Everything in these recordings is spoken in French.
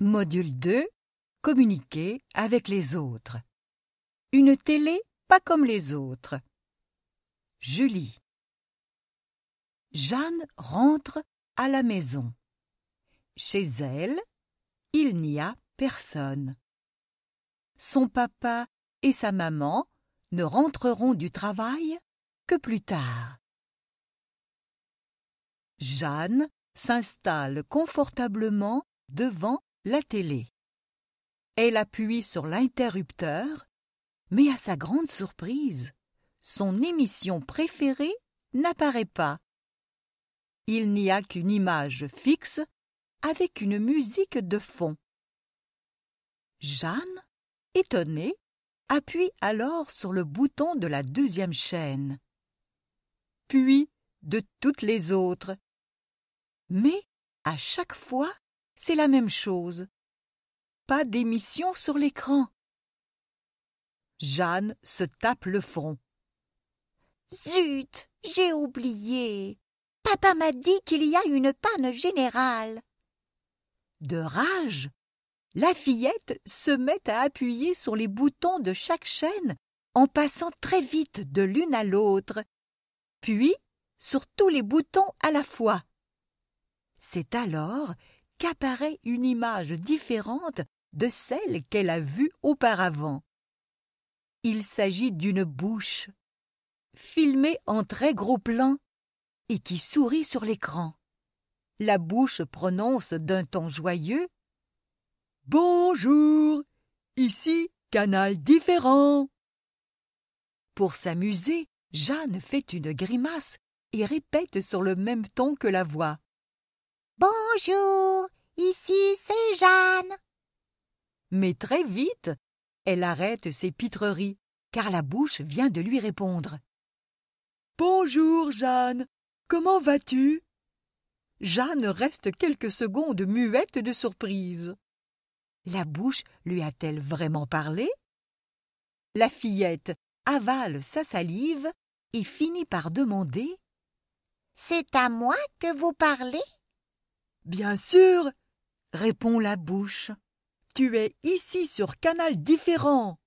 Module 2 Communiquer avec les autres. Une télé pas comme les autres. Julie. Jeanne rentre à la maison. Chez elle, il n'y a personne. Son papa et sa maman ne rentreront du travail que plus tard. Jeanne s'installe confortablement devant la télé. Elle appuie sur l'interrupteur, mais à sa grande surprise, son émission préférée n'apparaît pas. Il n'y a qu'une image fixe avec une musique de fond. Jeanne, étonnée, appuie alors sur le bouton de la deuxième chaîne, puis de toutes les autres. Mais, à chaque fois, c'est la même chose. Pas d'émission sur l'écran. Jeanne se tape le front. Zut, j'ai oublié. Papa m'a dit qu'il y a une panne générale. De rage, la fillette se met à appuyer sur les boutons de chaque chaîne en passant très vite de l'une à l'autre, puis sur tous les boutons à la fois. C'est alors qu'apparaît une image différente de celle qu'elle a vue auparavant. Il s'agit d'une bouche, filmée en très gros plan, et qui sourit sur l'écran. La bouche prononce d'un ton joyeux Bonjour, ici canal différent. Pour s'amuser, Jeanne fait une grimace et répète sur le même ton que la voix. Bonjour, ici c'est Jeanne. Mais très vite, elle arrête ses pitreries, car la bouche vient de lui répondre. Bonjour, Jeanne. Comment vas-tu Jeanne reste quelques secondes muette de surprise. La bouche lui a-t-elle vraiment parlé La fillette avale sa salive et finit par demander C'est à moi que vous parlez Bien sûr, répond la bouche. Tu es ici sur canal différent.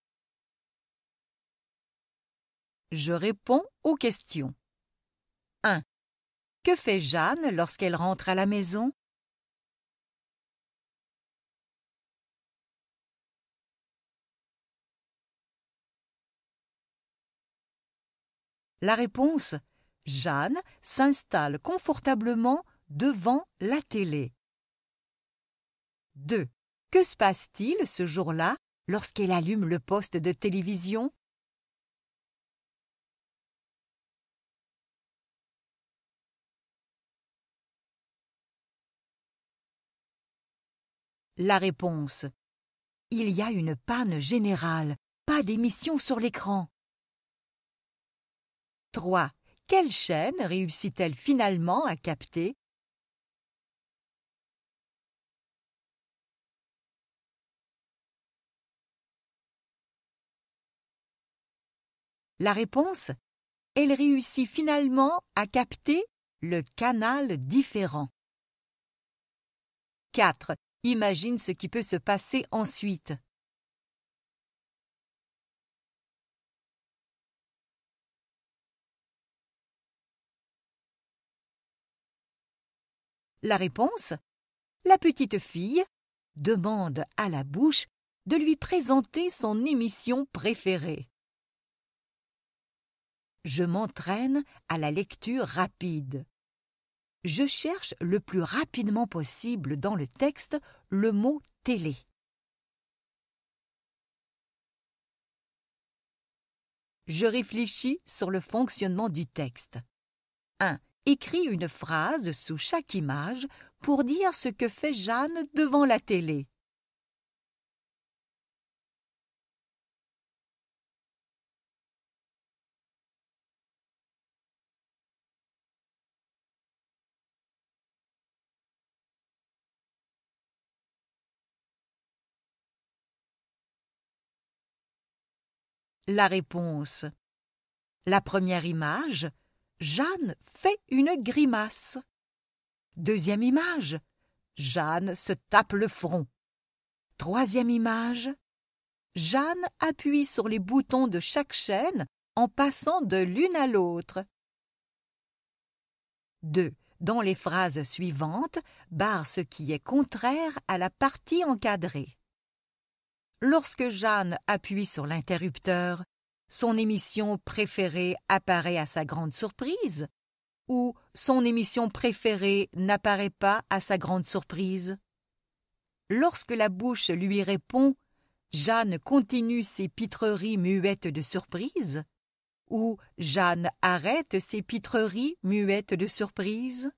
Je réponds aux questions. 1. Que fait Jeanne lorsqu'elle rentre à la maison La réponse Jeanne s'installe confortablement devant la télé. 2. Que se passe-t-il ce jour-là lorsqu'elle allume le poste de télévision La réponse. Il y a une panne générale, pas d'émission sur l'écran. 3. Quelle chaîne réussit-elle finalement à capter La réponse Elle réussit finalement à capter le canal différent. 4. Imagine ce qui peut se passer ensuite. La réponse La petite fille demande à la bouche de lui présenter son émission préférée. Je m'entraîne à la lecture rapide. Je cherche le plus rapidement possible dans le texte le mot télé. Je réfléchis sur le fonctionnement du texte. 1. Écris une phrase sous chaque image pour dire ce que fait Jeanne devant la télé. la réponse. La première image, Jeanne fait une grimace. Deuxième image, Jeanne se tape le front. Troisième image, Jeanne appuie sur les boutons de chaque chaîne en passant de l'une à l'autre. 2. Dans les phrases suivantes, barre ce qui est contraire à la partie encadrée. Lorsque Jeanne appuie sur l'interrupteur, son émission préférée apparaît à sa grande surprise ou son émission préférée n'apparaît pas à sa grande surprise. Lorsque la bouche lui répond Jeanne continue ses pitreries muettes de surprise ou Jeanne arrête ses pitreries muettes de surprise.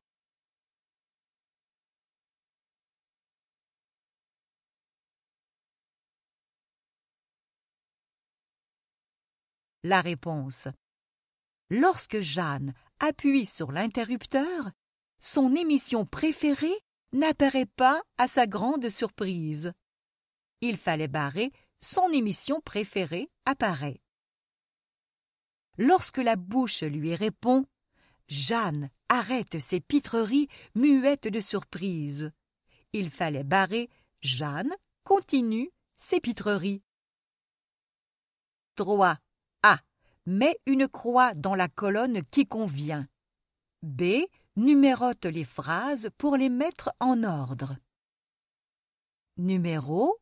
la réponse. Lorsque Jeanne appuie sur l'interrupteur, son émission préférée n'apparaît pas à sa grande surprise. Il fallait barrer, son émission préférée apparaît. Lorsque la bouche lui répond, Jeanne arrête ses pitreries muettes de surprise. Il fallait barrer, Jeanne continue ses pitreries. 3 met une croix dans la colonne qui convient. B. Numérote les phrases pour les mettre en ordre. Numéro,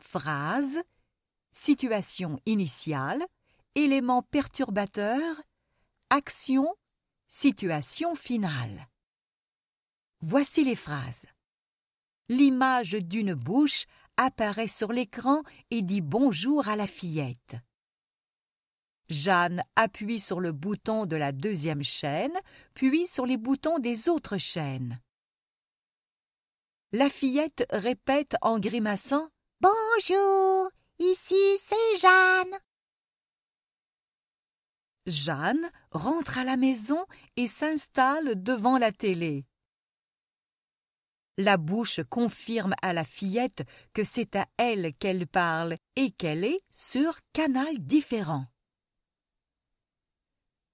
phrase, situation initiale, élément perturbateur, action, situation finale. Voici les phrases. L'image d'une bouche apparaît sur l'écran et dit bonjour à la fillette. Jeanne appuie sur le bouton de la deuxième chaîne, puis sur les boutons des autres chaînes. La fillette répète en grimaçant Bonjour, ici c'est Jeanne. Jeanne rentre à la maison et s'installe devant la télé. La bouche confirme à la fillette que c'est à elle qu'elle parle et qu'elle est sur canal différent.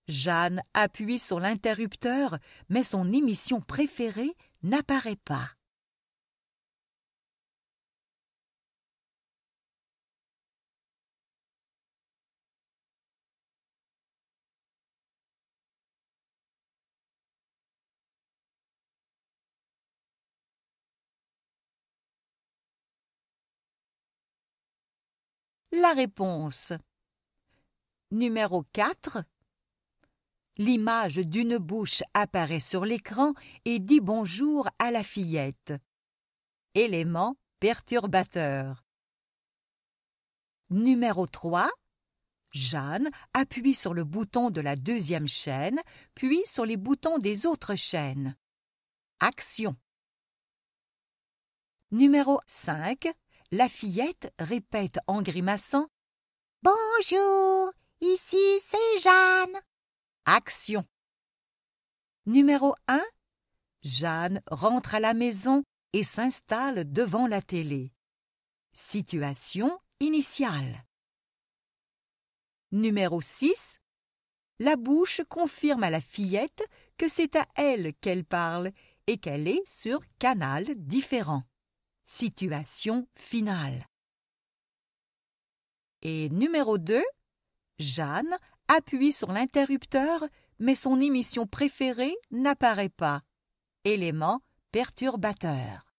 Jeanne appuie sur l'interrupteur, mais son émission préférée n'apparaît pas. La réponse. Numéro 4. L'image d'une bouche apparaît sur l'écran et dit bonjour à la fillette. Élément perturbateur. Numéro 3. Jeanne appuie sur le bouton de la deuxième chaîne, puis sur les boutons des autres chaînes. Action. Numéro 5. La fillette répète en grimaçant Bonjour, ici c'est Jeanne. Action. Numéro 1. Jeanne rentre à la maison et s'installe devant la télé. Situation initiale. Numéro 6. La bouche confirme à la fillette que c'est à elle qu'elle parle et qu'elle est sur canal différent. Situation finale. Et numéro 2. Jeanne appuie sur l'interrupteur, mais son émission préférée n'apparaît pas. Élément perturbateur.